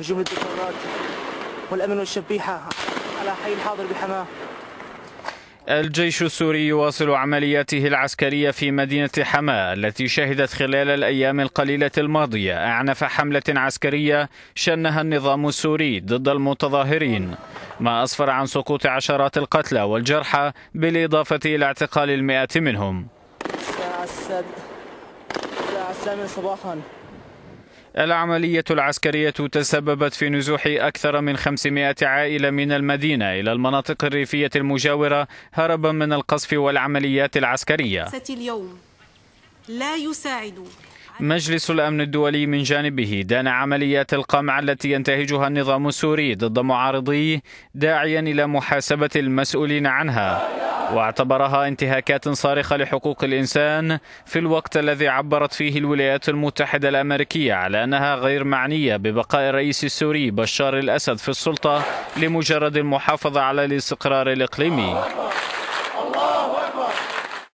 هجوم الدكتورات والأمن والشبيحة على حي الحاضر بحماه الجيش السوري يواصل عملياته العسكرية في مدينة حماة التي شهدت خلال الأيام القليلة الماضية أعنف حملة عسكرية شنها النظام السوري ضد المتظاهرين ما أسفر عن سقوط عشرات القتلى والجرحى بالإضافة إلى اعتقال المئات منهم الساعة السادسة الساعة الثامنة صباحا العملية العسكرية تسببت في نزوح أكثر من 500 عائلة من المدينة إلى المناطق الريفية المجاورة هربا من القصف والعمليات العسكرية اليوم لا يساعد مجلس الأمن الدولي من جانبه دان عمليات القمع التي ينتهجها النظام السوري ضد معارضيه داعيا إلى محاسبة المسؤولين عنها واعتبرها انتهاكات صارخة لحقوق الإنسان في الوقت الذي عبرت فيه الولايات المتحدة الأمريكية على أنها غير معنية ببقاء الرئيس السوري بشار الأسد في السلطة لمجرد المحافظة على الاستقرار الإقليمي